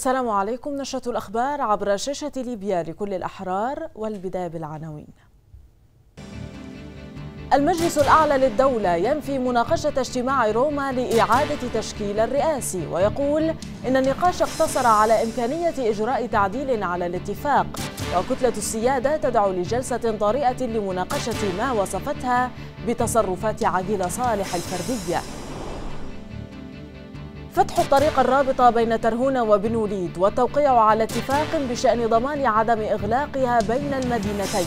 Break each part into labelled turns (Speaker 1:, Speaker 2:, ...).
Speaker 1: السلام عليكم نشرة الأخبار عبر شاشة ليبيا لكل الأحرار والبداية بالعناوين المجلس الأعلى للدولة ينفي مناقشة اجتماع روما لإعادة تشكيل الرئاسي ويقول إن النقاش اقتصر على إمكانية إجراء تعديل على الاتفاق وكتلة السيادة تدعو لجلسة طارئة لمناقشة ما وصفتها بتصرفات عقيدة صالح الفردية فتح الطريق الرابطة بين ترهونة وبنوليد والتوقيع على اتفاق بشأن ضمان عدم إغلاقها بين المدينتين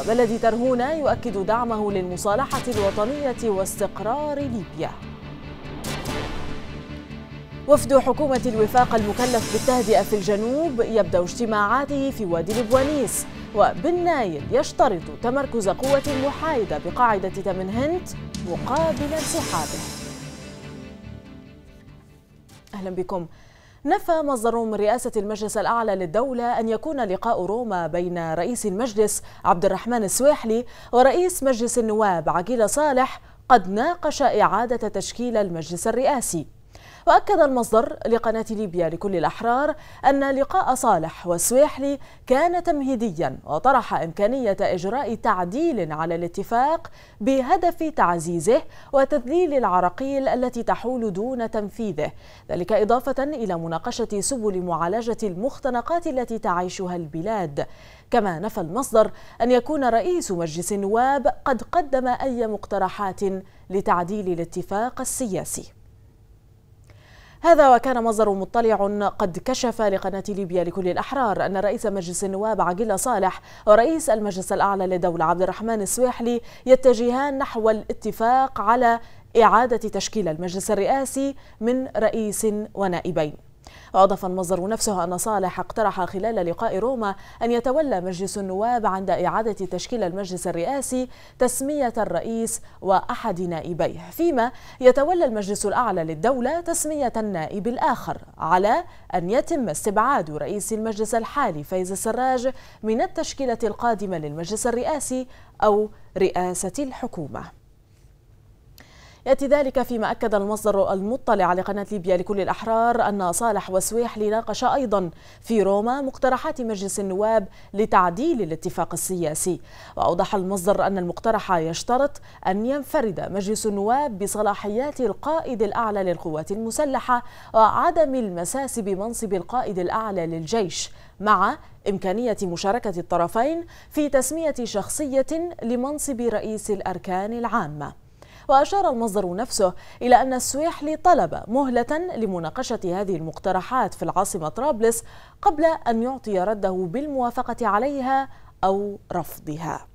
Speaker 1: وبلد ترهونة يؤكد دعمه للمصالحة الوطنية واستقرار ليبيا وفد حكومة الوفاق المكلف بالتهدئة في الجنوب يبدأ اجتماعاته في وادي البوانيس وبالنايل يشترط تمركز قوة محايدة بقاعدة تمنهنت مقابل انسحابه أهلا بكم نفى مصدر من رئاسة المجلس الأعلى للدولة أن يكون لقاء روما بين رئيس المجلس عبد الرحمن السويحلي ورئيس مجلس النواب عقيل صالح قد ناقش إعادة تشكيل المجلس الرئاسي وأكد المصدر لقناة ليبيا لكل الأحرار أن لقاء صالح وسويحلي كان تمهيديا وطرح إمكانية إجراء تعديل على الاتفاق بهدف تعزيزه وتذليل العراقيل التي تحول دون تنفيذه ذلك إضافة إلى مناقشة سبل معالجة المختنقات التي تعيشها البلاد كما نفى المصدر أن يكون رئيس مجلس النواب قد قدم أي مقترحات لتعديل الاتفاق السياسي هذا وكان مصدر مطلع قد كشف لقناة ليبيا لكل الأحرار أن رئيس مجلس النواب عقيل صالح ورئيس المجلس الأعلى للدولة عبد الرحمن السويحلي يتجهان نحو الاتفاق على إعادة تشكيل المجلس الرئاسي من رئيس ونائبين وأضاف المصدر نفسه أن صالح اقترح خلال لقاء روما أن يتولى مجلس النواب عند إعادة تشكيل المجلس الرئاسي تسمية الرئيس وأحد نائبيه فيما يتولى المجلس الأعلى للدولة تسمية النائب الآخر على أن يتم استبعاد رئيس المجلس الحالي فايز السراج من التشكيلة القادمة للمجلس الرئاسي أو رئاسة الحكومة يأتي ذلك فيما أكد المصدر المطلع لقناة ليبيا لكل الأحرار أن صالح وسويحلي ناقش أيضا في روما مقترحات مجلس النواب لتعديل الاتفاق السياسي وأوضح المصدر أن المقترح يشترط أن ينفرد مجلس النواب بصلاحيات القائد الأعلى للقوات المسلحة وعدم المساس بمنصب القائد الأعلى للجيش مع إمكانية مشاركة الطرفين في تسمية شخصية لمنصب رئيس الأركان العامة وأشار المصدر نفسه إلى أن السويحلي طلب مهلة لمناقشة هذه المقترحات في العاصمة طرابلس قبل أن يعطي رده بالموافقة عليها أو رفضها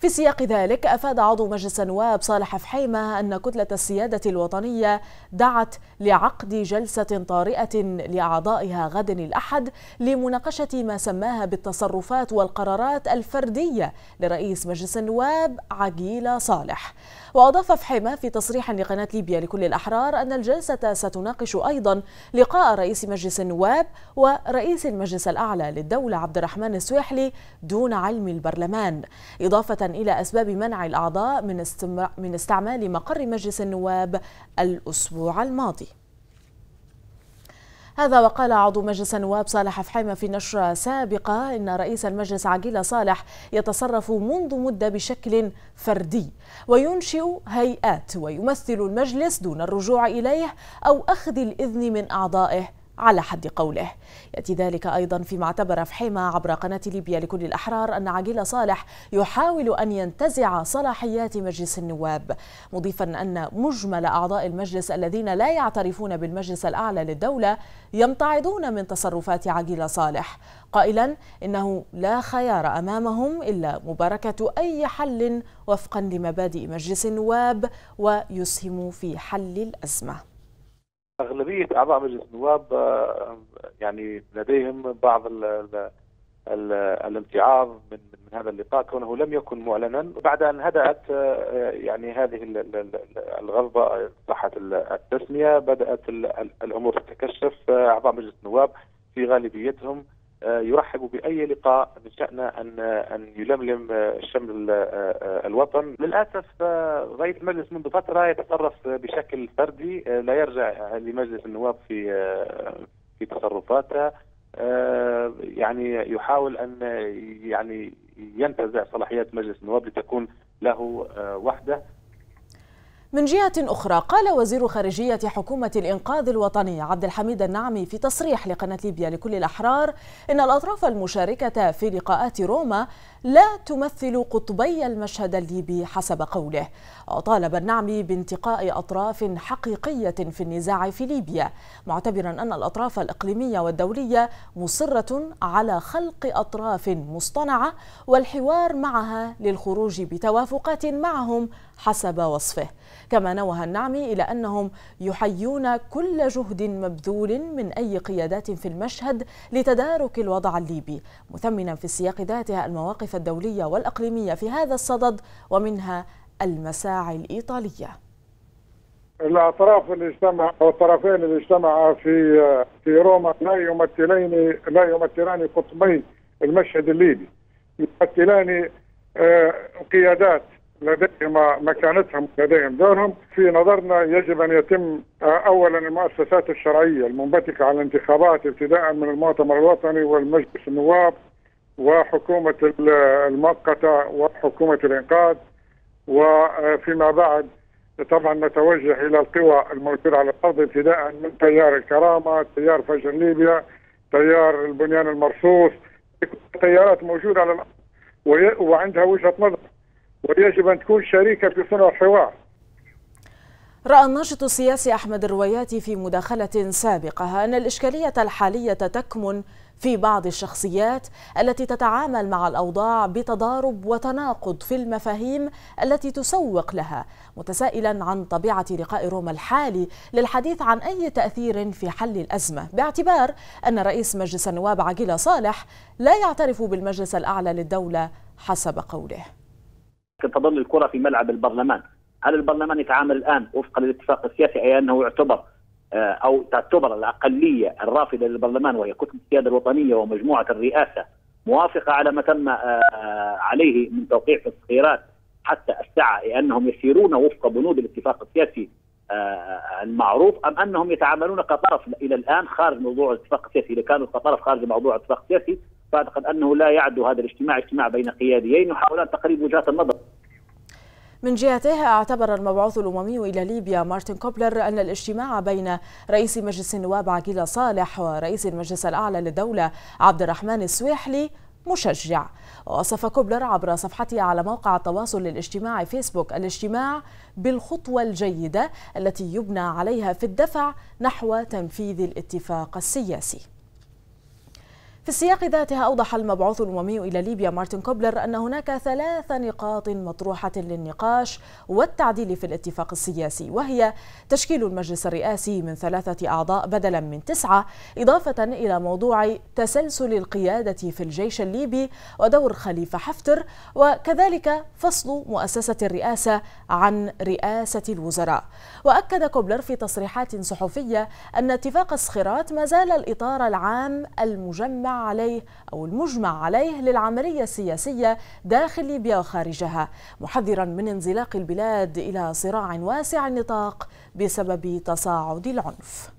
Speaker 1: في سياق ذلك أفاد عضو مجلس النواب صالح فحيمة أن كتلة السيادة الوطنية دعت لعقد جلسة طارئة لأعضائها غد الأحد لمناقشة ما سماها بالتصرفات والقرارات الفردية لرئيس مجلس النواب عقيلة صالح وأضاف فحيمة في تصريح لقناة ليبيا لكل الأحرار أن الجلسة ستناقش أيضا لقاء رئيس مجلس النواب ورئيس المجلس الأعلى للدولة عبد الرحمن السويحلي دون علم البرلمان إضافة إلى أسباب منع الأعضاء من استعمال مقر مجلس النواب الأسبوع الماضي هذا وقال عضو مجلس النواب صالح فحيمة في نشرة سابقة إن رئيس المجلس عقيل صالح يتصرف منذ مدة بشكل فردي وينشئ هيئات ويمثل المجلس دون الرجوع إليه أو أخذ الإذن من أعضائه على حد قوله يأتي ذلك أيضا فيما اعتبر فحيمة عبر قناة ليبيا لكل الأحرار أن عقيل صالح يحاول أن ينتزع صلاحيات مجلس النواب مضيفا أن مجمل أعضاء المجلس الذين لا يعترفون بالمجلس الأعلى للدولة يمتعضون من تصرفات عقيل صالح قائلا إنه لا خيار أمامهم إلا مباركة أي حل وفقا لمبادئ مجلس النواب ويسهم في حل الأزمة اغلبيه اعضاء مجلس النواب آه، يعني لديهم بعض الـ الـ الـ الامتعاض من من هذا اللقاء كونه لم يكن معلنا بعد ان هدات آه، يعني هذه الغضبه صحه التسميه بدات الامور تتكشف آه، اعضاء مجلس النواب في غالبيتهم آه، يرحب باي لقاء من شانه ان ان يلملم آه، شمل آه، الوطن، للاسف رئيس المجلس منذ فتره يتصرف بشكل فردي لا يرجع لمجلس النواب في في تصرفاته يعني يحاول ان يعني ينتزع صلاحيات مجلس النواب لتكون له وحده من جهة أخرى قال وزير خارجية حكومة الإنقاذ الوطني عبد الحميد النعمي في تصريح لقناة ليبيا لكل الأحرار إن الأطراف المشاركة في لقاءات روما لا تمثل قطبي المشهد الليبي حسب قوله وطالب النعمي بانتقاء أطراف حقيقية في النزاع في ليبيا معتبرا أن الأطراف الإقليمية والدولية مصرة على خلق أطراف مصطنعة والحوار معها للخروج بتوافقات معهم حسب وصفه كما نوه النعمي إلى أنهم يحيون كل جهد مبذول من أي قيادات في المشهد لتدارك الوضع الليبي مثمنا في السياق ذاتها المواقف الدولية والأقليمية في هذا الصدد ومنها المساعي الإيطالية الاطراف اللي اجتمع او الطرفين اللي اجتمعا في في روما لا يمثلين لا يمثلان قطبي المشهد الليبي يمثلان آه، قيادات لديهم مكانتهم لديهم دورهم في نظرنا يجب أن يتم آه، أولا المؤسسات الشرعية المنبثقة على الانتخابات ابتداء من المؤتمر الوطني والمجلس النواب وحكومة المؤقتة وحكومة الإنقاذ وفيما بعد طبعا نتوجه إلى القوى الموجودة على الأرض ابتداء من تيار الكرامة تيار فجر ليبيا تيار البنيان المرصوص تيارات موجودة على الأرض وعندها وجهة نظر ويجب أن تكون شريكة في صنع الحوار رأى الناشط السياسي أحمد الروياتي في مداخلة سابقة أن الإشكالية الحالية تكمن في بعض الشخصيات التي تتعامل مع الأوضاع بتضارب وتناقض في المفاهيم التي تسوق لها متسائلا عن طبيعة لقاء روما الحالي للحديث عن أي تأثير في حل الأزمة باعتبار أن رئيس مجلس النواب عقيلة صالح لا يعترف بالمجلس الأعلى للدولة حسب قوله تظل الكرة في ملعب البرلمان هل البرلمان يتعامل الآن وفقا للاتفاق السياسي أي أنه يعتبر آه، أو تعتبر الأقلية الرافدة للبرلمان وهي كتلة السيادة الوطنية ومجموعة الرئاسة موافقة على ما تم آه، عليه من توقيع تسخيرات حتى الساعة لأنهم يسيرون وفق بنود الاتفاق السياسي آه، المعروف أم أنهم يتعاملون كطرف إلى الآن خارج موضوع الاتفاق السياسي إذا كانوا كطرف خارج موضوع الاتفاق السياسي فاعتقد انه لا يعدو هذا الاجتماع اجتماع بين قياديين يحاولان تقريب وجهات النظر من جهته اعتبر المبعوث الأممي إلى ليبيا مارتن كوبلر أن الاجتماع بين رئيس مجلس النواب عقيل صالح ورئيس المجلس الأعلى للدولة عبد الرحمن السويحلي مشجع وصف كوبلر عبر صفحته على موقع التواصل الاجتماعي فيسبوك الاجتماع بالخطوة الجيدة التي يبنى عليها في الدفع نحو تنفيذ الاتفاق السياسي في السياق ذاتها أوضح المبعوث الأممي إلى ليبيا مارتن كوبلر أن هناك ثلاث نقاط مطروحة للنقاش والتعديل في الاتفاق السياسي وهي تشكيل المجلس الرئاسي من ثلاثة أعضاء بدلا من تسعة إضافة إلى موضوع تسلسل القيادة في الجيش الليبي ودور خليفة حفتر وكذلك فصل مؤسسة الرئاسة عن رئاسة الوزراء وأكد كوبلر في تصريحات صحفية أن اتفاق الصخيرات ما زال الإطار العام المجمع عليه أو المجمع عليه للعملية السياسية داخل ليبيا وخارجها محذرا من انزلاق البلاد إلى صراع واسع النطاق بسبب تصاعد العنف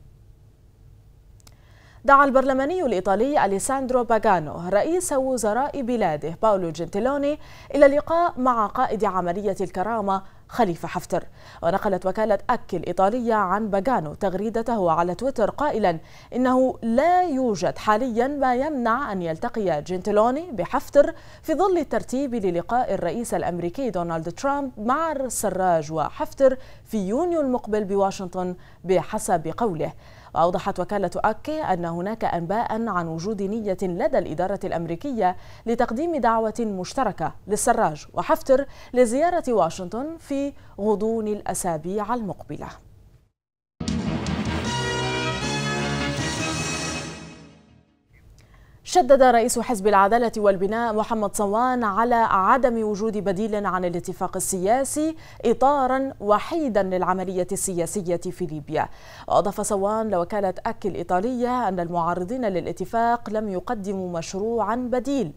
Speaker 1: دعا البرلماني الإيطالي أليساندرو باغانو رئيس وزراء بلاده باولو جنتيلوني إلى لقاء مع قائد عملية الكرامة خليفة حفتر ونقلت وكالة أك الإيطالية عن باجانو تغريدته على تويتر قائلا إنه لا يوجد حاليا ما يمنع أن يلتقي جنتلوني بحفتر في ظل الترتيب للقاء الرئيس الأمريكي دونالد ترامب مع السراج وحفتر في يونيو المقبل بواشنطن بحسب قوله وأوضحت وكالة أكي أن هناك أنباء عن وجود نية لدى الإدارة الأمريكية لتقديم دعوة مشتركة للسراج وحفتر لزيارة واشنطن في غضون الأسابيع المقبلة شدد رئيس حزب العدالة والبناء محمد صوان على عدم وجود بديل عن الاتفاق السياسي إطارا وحيدا للعملية السياسية في ليبيا وأضاف صوان لوكالة أكل الإيطالية أن المعارضين للاتفاق لم يقدموا مشروعا بديل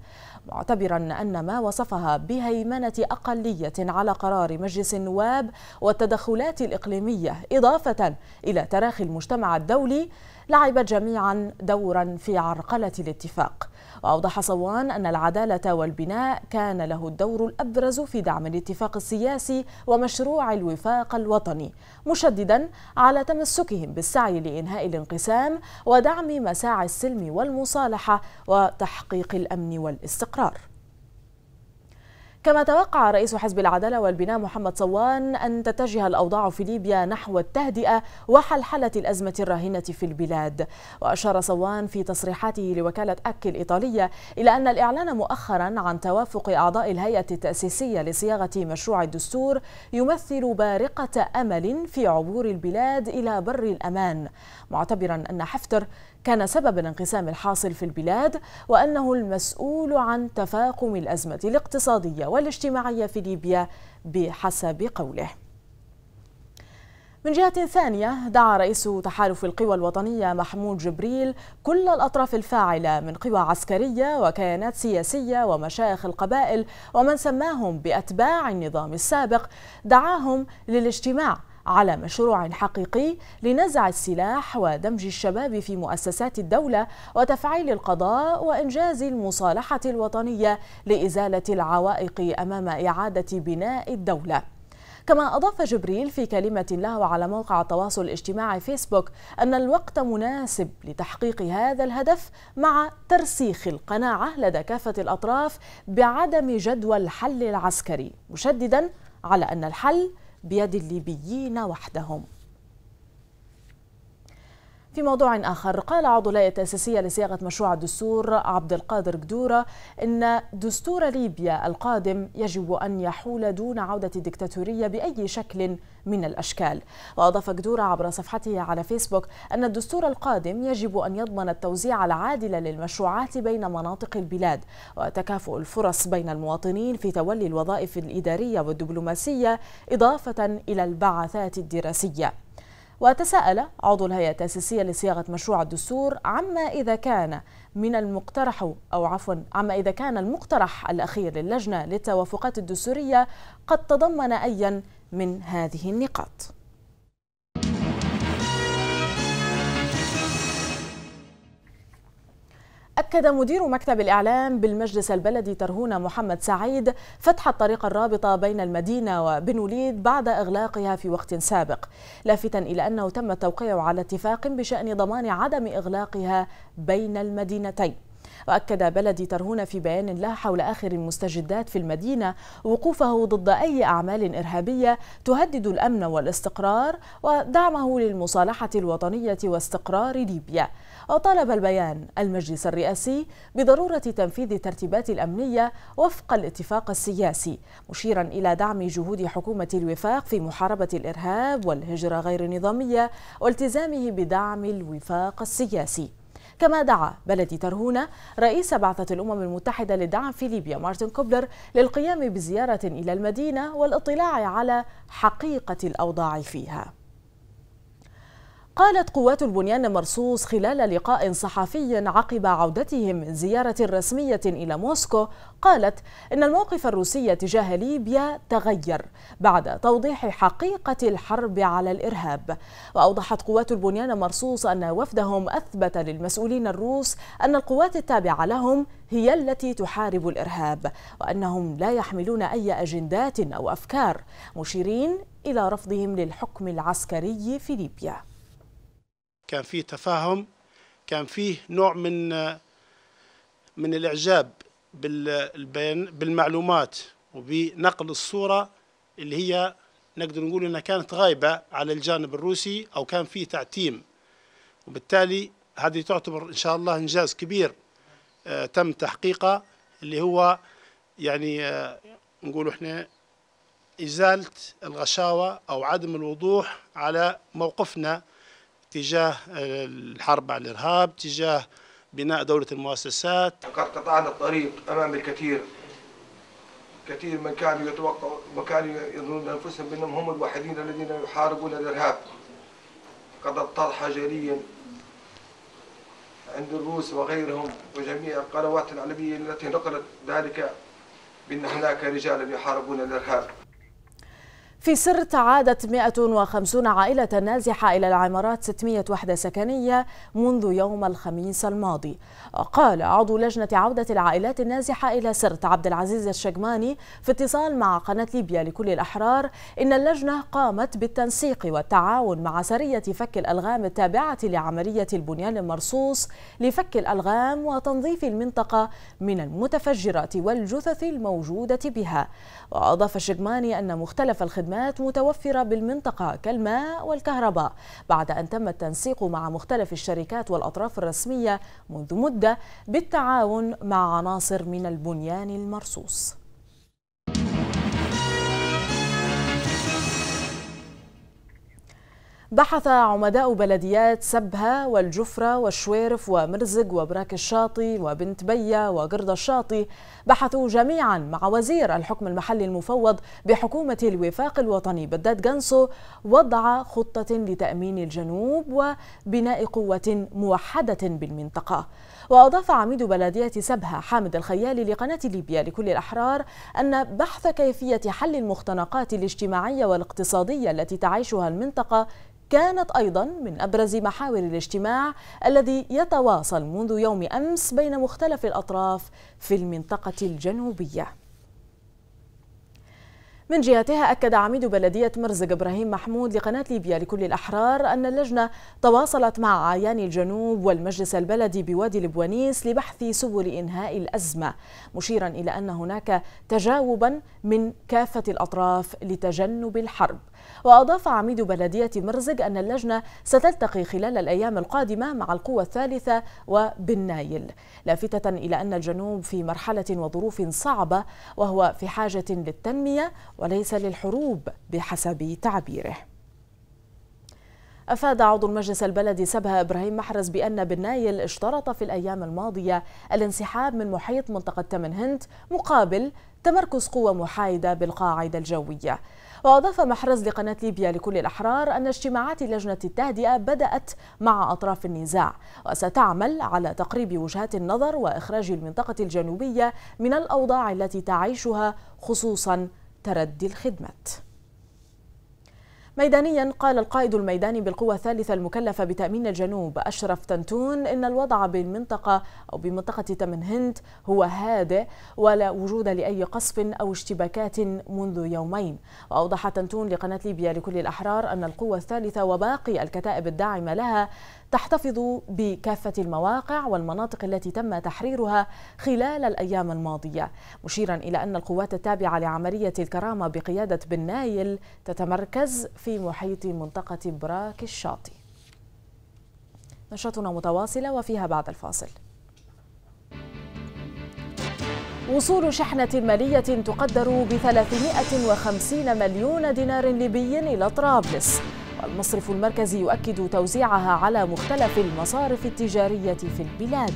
Speaker 1: معتبرا أن ما وصفها بهيمنة أقلية على قرار مجلس النواب والتدخلات الإقليمية إضافة إلى تراخي المجتمع الدولي لعبت جميعا دورا في عرقلة الاتفاق وأوضح صوان أن العدالة والبناء كان له الدور الأبرز في دعم الاتفاق السياسي ومشروع الوفاق الوطني مشددا على تمسكهم بالسعي لإنهاء الانقسام ودعم مساعي السلم والمصالحة وتحقيق الأمن والاستقرار كما توقع رئيس حزب العدالة والبناء محمد صوان أن تتجه الأوضاع في ليبيا نحو التهدئة وحلحلة الأزمة الراهنة في البلاد وأشار صوان في تصريحاته لوكالة أك الإيطالية إلى أن الإعلان مؤخرا عن توافق أعضاء الهيئة التأسيسية لصياغة مشروع الدستور يمثل بارقة أمل في عبور البلاد إلى بر الأمان معتبرا أن حفتر كان سبب الانقسام الحاصل في البلاد وأنه المسؤول عن تفاقم الأزمة الاقتصادية والاجتماعية في ليبيا بحسب قوله من جهة ثانية دعا رئيس تحالف القوى الوطنية محمود جبريل كل الأطراف الفاعلة من قوى عسكرية وكيانات سياسية ومشايخ القبائل ومن سماهم بأتباع النظام السابق دعاهم للاجتماع على مشروع حقيقي لنزع السلاح ودمج الشباب في مؤسسات الدولة وتفعيل القضاء وإنجاز المصالحة الوطنية لإزالة العوائق أمام إعادة بناء الدولة. كما أضاف جبريل في كلمة له على موقع التواصل الاجتماعي فيسبوك أن الوقت مناسب لتحقيق هذا الهدف مع ترسيخ القناعة لدى كافة الأطراف بعدم جدوى الحل العسكري مشددا على أن الحل بيد الليبيين وحدهم في موضوع آخر قال عضو الهيئة التأسيسية لصياغة مشروع الدستور عبد القادر قدورة إن دستور ليبيا القادم يجب أن يحول دون عودة الدكتاتورية بأي شكل من الأشكال وأضاف قدورة عبر صفحته على فيسبوك أن الدستور القادم يجب أن يضمن التوزيع العادل للمشروعات بين مناطق البلاد وتكافؤ الفرص بين المواطنين في تولي الوظائف الإدارية والدبلوماسية إضافة إلى البعثات الدراسية وتساءل عضو الهيئة التأسيسية لصياغة مشروع الدستور عما إذا كان من المقترح أو عفوا عما إذا كان المقترح الأخير للجنة للتوافقات الدستورية قد تضمن أيا من هذه النقاط أكد مدير مكتب الإعلام بالمجلس البلدي ترهون محمد سعيد فتح الطريق الرابطة بين المدينة وبن وليد بعد إغلاقها في وقت سابق لافتا إلى أنه تم التوقيع على اتفاق بشأن ضمان عدم إغلاقها بين المدينتين وأكد بلدي ترهون في بيان له حول آخر المستجدات في المدينة وقوفه ضد أي أعمال إرهابية تهدد الأمن والاستقرار ودعمه للمصالحة الوطنية واستقرار ليبيا وطالب البيان المجلس الرئاسي بضرورة تنفيذ الترتيبات الأمنية وفق الاتفاق السياسي مشيرا إلى دعم جهود حكومة الوفاق في محاربة الإرهاب والهجرة غير النظامية والتزامه بدعم الوفاق السياسي كما دعا بلدي ترهونة رئيس بعثة الأمم المتحدة للدعم في ليبيا مارتن كوبلر للقيام بزيارة إلى المدينة والاطلاع على حقيقة الأوضاع فيها قالت قوات البنيان المرصوص خلال لقاء صحفي عقب عودتهم من زيارة رسمية إلى موسكو قالت إن الموقف الروسي تجاه ليبيا تغير بعد توضيح حقيقة الحرب على الإرهاب وأوضحت قوات البنيان المرصوص أن وفدهم أثبت للمسؤولين الروس أن القوات التابعة لهم هي التي تحارب الإرهاب وأنهم لا يحملون أي أجندات أو أفكار مشيرين إلى رفضهم للحكم العسكري في ليبيا كان فيه تفاهم كان فيه نوع من من الإعجاب بالبيان بالمعلومات وبنقل الصورة اللي هي نقدر نقول انها كانت غايبه على الجانب الروسي او كان في تعتيم وبالتالي هذه تعتبر ان شاء الله انجاز كبير آه، تم تحقيقه اللي هو يعني آه، نقول احنا ازاله الغشاوه او عدم الوضوح على موقفنا تجاه آه، الحرب على الإرهاب تجاه بناء دولة المؤسسات لقد قطعنا الطريق أمام الكثير كثير من كانوا يتوقع وكانوا يظنون أنفسهم بأنهم هم الوحيدين الذين يحاربون الإرهاب قد اضطر حجريا عند الروس وغيرهم وجميع القنوات العالمية التي نقلت ذلك بأن هناك رجالا يحاربون الإرهاب في سر تعادت 150 عائلة نازحة إلى العمارات 600 وحدة سكنية منذ يوم الخميس الماضي قال عضو لجنة عودة العائلات النازحة إلى سرت عبد العزيز الشجماني في اتصال مع قناة ليبيا لكل الأحرار إن اللجنة قامت بالتنسيق والتعاون مع سرية فك الألغام التابعة لعملية البنيان المرصوص لفك الألغام وتنظيف المنطقة من المتفجرات والجثث الموجودة بها وأضاف الشجماني أن مختلف الخدمات الخدمات متوفرة بالمنطقة كالماء والكهرباء بعد أن تم التنسيق مع مختلف الشركات والأطراف الرسمية منذ مدة بالتعاون مع عناصر من البنيان المرصوص بحث عمداء بلديات سبها والجفرة والشويرف ومرزق وبراك الشاطي وبنت بية وقرد الشاطي بحثوا جميعا مع وزير الحكم المحلي المفوض بحكومة الوفاق الوطني بداد جنسو وضع خطة لتأمين الجنوب وبناء قوة موحدة بالمنطقة وأضاف عميد بلدية سبها حامد الخيالي لقناة ليبيا لكل الأحرار أن بحث كيفية حل المختنقات الاجتماعية والاقتصادية التي تعيشها المنطقة كانت أيضا من أبرز محاور الاجتماع الذي يتواصل منذ يوم أمس بين مختلف الأطراف في المنطقة الجنوبية من جهتها أكد عميد بلدية مرزق إبراهيم محمود لقناة ليبيا لكل الأحرار أن اللجنة تواصلت مع عيان الجنوب والمجلس البلدي بوادي البوانيس لبحث سبل إنهاء الأزمة مشيرا إلى أن هناك تجاوبا من كافة الأطراف لتجنب الحرب وأضاف عميد بلدية مرزق أن اللجنة ستلتقي خلال الأيام القادمة مع القوى الثالثة وبالنايل لافتة إلى أن الجنوب في مرحلة وظروف صعبة وهو في حاجة للتنمية وليس للحروب بحسب تعبيره أفاد عضو المجلس البلدي سبها إبراهيم محرز بأن بالنايل اشترط في الأيام الماضية الانسحاب من محيط منطقة تمن هند مقابل تمركز قوة محايدة بالقاعدة الجوية وأضاف محرز لقناة ليبيا لكل الأحرار أن اجتماعات لجنة التهدئة بدأت مع أطراف النزاع وستعمل على تقريب وجهات النظر وإخراج المنطقة الجنوبية من الأوضاع التي تعيشها خصوصا تردي الخدمات ميدانيا قال القائد الميداني بالقوة الثالثة المكلفة بتأمين الجنوب أشرف تنتون إن الوضع بالمنطقة أو بمنطقة تمنهند هو هادئ ولا وجود لأي قصف أو اشتباكات منذ يومين وأوضح تنتون لقناة ليبيا لكل الأحرار أن القوة الثالثة وباقي الكتائب الداعمة لها تحتفظ بكافة المواقع والمناطق التي تم تحريرها خلال الأيام الماضية مشيرا إلى أن القوات التابعة لعملية الكرامة بقيادة بن نايل تتمركز في محيط منطقة براك الشاطئ نشرتنا متواصلة وفيها بعد الفاصل وصول شحنة مالية تقدر ب 350 مليون دينار ليبي إلى طرابلس والمصرف المركزي يؤكد توزيعها على مختلف المصارف التجارية في البلاد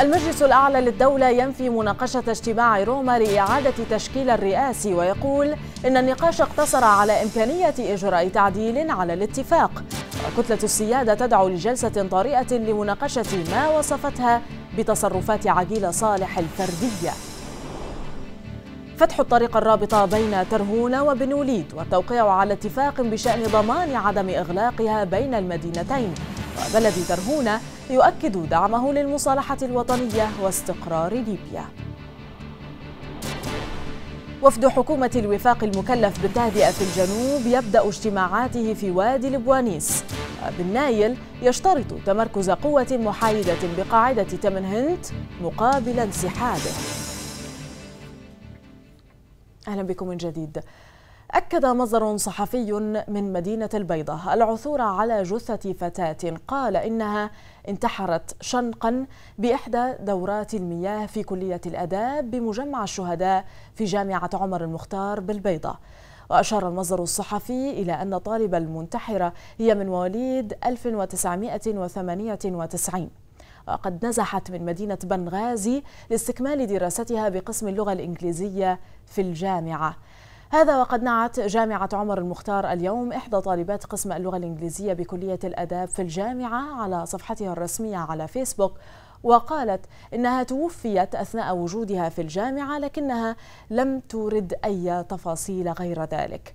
Speaker 1: المجلس الأعلى للدولة ينفي مناقشة اجتماع روما لإعادة تشكيل الرئاسي ويقول إن النقاش اقتصر على إمكانية إجراء تعديل على الاتفاق وكتلة السيادة تدعو لجلسة طارئة لمناقشة ما وصفتها بتصرفات عقيلة صالح الفردية فتح الطريق الرابطة بين ترهونة وبنوليد والتوقيع على اتفاق بشأن ضمان عدم إغلاقها بين المدينتين وبلد ترهونة يؤكد دعمه للمصالحة الوطنية واستقرار ليبيا وفد حكومة الوفاق المكلف بالتهدئة في الجنوب يبدأ اجتماعاته في وادي لبوانيس بالنايل يشترط تمركز قوة محايدة بقاعدة تمنهنت مقابل انسحابه أهلا بكم من جديد أكد مصدر صحفي من مدينة البيضة العثور على جثة فتاة قال إنها انتحرت شنقا بإحدى دورات المياه في كلية الآداب بمجمع الشهداء في جامعة عمر المختار بالبيضة وأشار المصدر الصحفي إلى أن طالب المنتحرة هي من مواليد 1998 وقد نزحت من مدينة بنغازي لاستكمال دراستها بقسم اللغة الإنجليزية في الجامعة هذا وقد نعت جامعة عمر المختار اليوم إحدى طالبات قسم اللغة الإنجليزية بكلية الأداب في الجامعة على صفحتها الرسمية على فيسبوك وقالت إنها توفيت أثناء وجودها في الجامعة لكنها لم ترد أي تفاصيل غير ذلك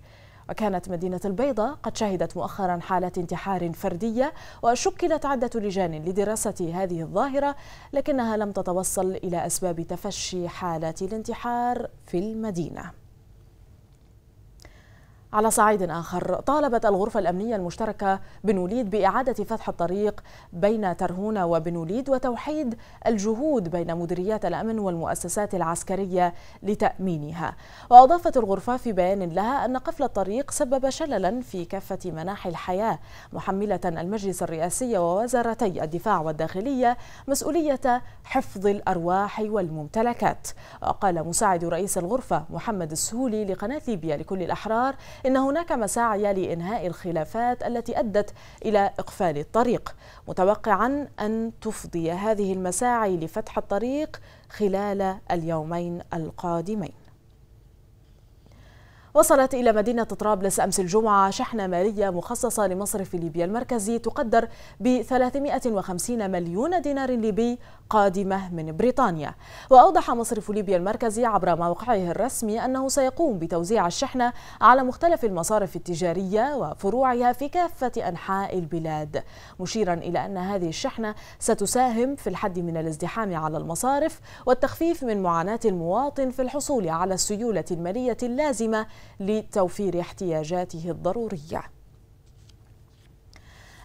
Speaker 1: وكانت مدينة البيضاء قد شهدت مؤخرا حالة انتحار فردية وشكلت عدة لجان لدراسة هذه الظاهرة لكنها لم تتوصل إلى أسباب تفشي حالة الانتحار في المدينة على صعيد آخر طالبت الغرفة الأمنية المشتركة بنوليد بإعادة فتح الطريق بين ترهونة وبنوليد وتوحيد الجهود بين مديريات الأمن والمؤسسات العسكرية لتأمينها وأضافت الغرفة في بيان لها أن قفل الطريق سبب شللا في كافة مناحي الحياة محملة المجلس الرئاسي ووزارتي الدفاع والداخلية مسؤولية حفظ الأرواح والممتلكات وقال مساعد رئيس الغرفة محمد السهولي لقناة ليبيا لكل الأحرار إن هناك مساعي لإنهاء الخلافات التي أدت إلى إقفال الطريق متوقعا أن تفضي هذه المساعي لفتح الطريق خلال اليومين القادمين وصلت إلى مدينة طرابلس أمس الجمعة شحنة مالية مخصصة لمصرف ليبيا المركزي تقدر ب 350 مليون دينار ليبي قادمة من بريطانيا وأوضح مصرف ليبيا المركزي عبر موقعه الرسمي أنه سيقوم بتوزيع الشحنة على مختلف المصارف التجارية وفروعها في كافة أنحاء البلاد مشيرا إلى أن هذه الشحنة ستساهم في الحد من الازدحام على المصارف والتخفيف من معاناة المواطن في الحصول على السيولة المالية اللازمة لتوفير احتياجاته الضرورية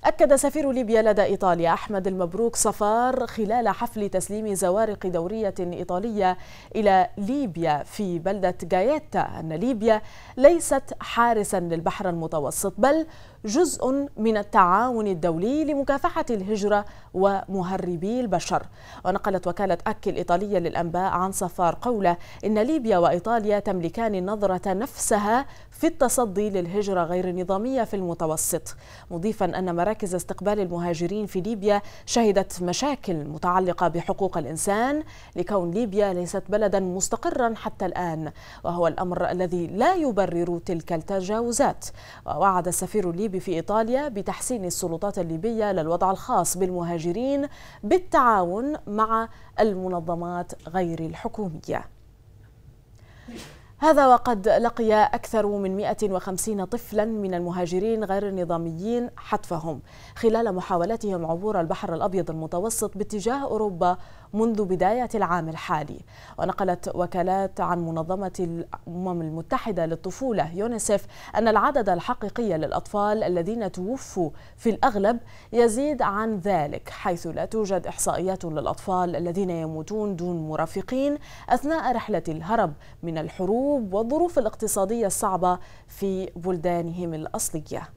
Speaker 1: أكد سفير ليبيا لدى إيطاليا أحمد المبروك صفار خلال حفل تسليم زوارق دورية إيطالية إلى ليبيا في بلدة جايتا أن ليبيا ليست حارسا للبحر المتوسط بل جزء من التعاون الدولي لمكافحة الهجرة ومهربي البشر ونقلت وكالة أك الإيطالية للأنباء عن صفار قولة إن ليبيا وإيطاليا تملكان النظرة نفسها في التصدي للهجرة غير النظامية في المتوسط مضيفا أن مراكز استقبال المهاجرين في ليبيا شهدت مشاكل متعلقة بحقوق الإنسان لكون ليبيا ليست بلدا مستقرا حتى الآن وهو الأمر الذي لا يبرر تلك التجاوزات ووعد السفير الليبي الليبي في إيطاليا بتحسين السلطات الليبية للوضع الخاص بالمهاجرين بالتعاون مع المنظمات غير الحكومية هذا وقد لقي أكثر من 150 طفلا من المهاجرين غير النظاميين حتفهم خلال محاولتهم عبور البحر الأبيض المتوسط باتجاه أوروبا منذ بداية العام الحالي ونقلت وكالات عن منظمة الأمم المتحدة للطفولة يونسف أن العدد الحقيقي للأطفال الذين توفوا في الأغلب يزيد عن ذلك حيث لا توجد إحصائيات للأطفال الذين يموتون دون مرافقين أثناء رحلة الهرب من الحروب والظروف الاقتصادية الصعبة في بلدانهم الأصلية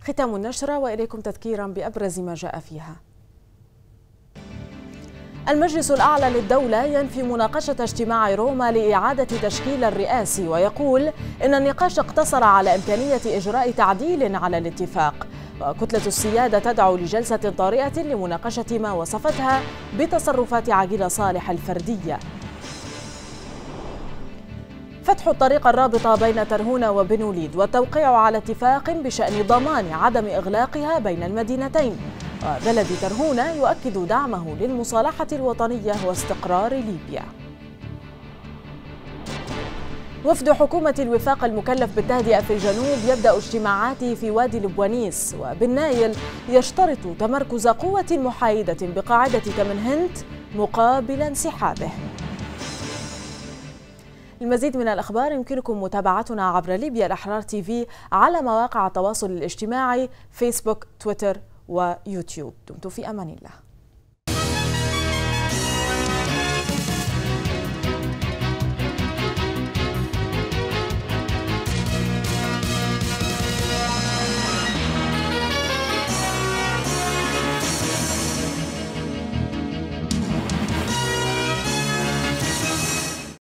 Speaker 1: ختام النشرة وإليكم تذكيرا بأبرز ما جاء فيها المجلس الأعلى للدولة ينفي مناقشة اجتماع روما لإعادة تشكيل الرئاسي ويقول إن النقاش اقتصر على إمكانية إجراء تعديل على الاتفاق وكتلة السيادة تدعو لجلسة طارئة لمناقشة ما وصفتها بتصرفات عقيل صالح الفردية فتح الطريق الرابطة بين ترهونة وبنوليد والتوقيع على اتفاق بشأن ضمان عدم إغلاقها بين المدينتين وبلد ترهونة يؤكد دعمه للمصالحة الوطنية واستقرار ليبيا وفد حكومة الوفاق المكلف بالتهدئة في الجنوب يبدأ اجتماعاته في وادي لبوانيس وبالنايل يشترط تمركز قوة محايدة بقاعدة هند مقابل انسحابه المزيد من الأخبار يمكنكم متابعتنا عبر ليبيا الأحرار تي في على مواقع التواصل الاجتماعي فيسبوك تويتر ويوتيوب دمتم في أمان الله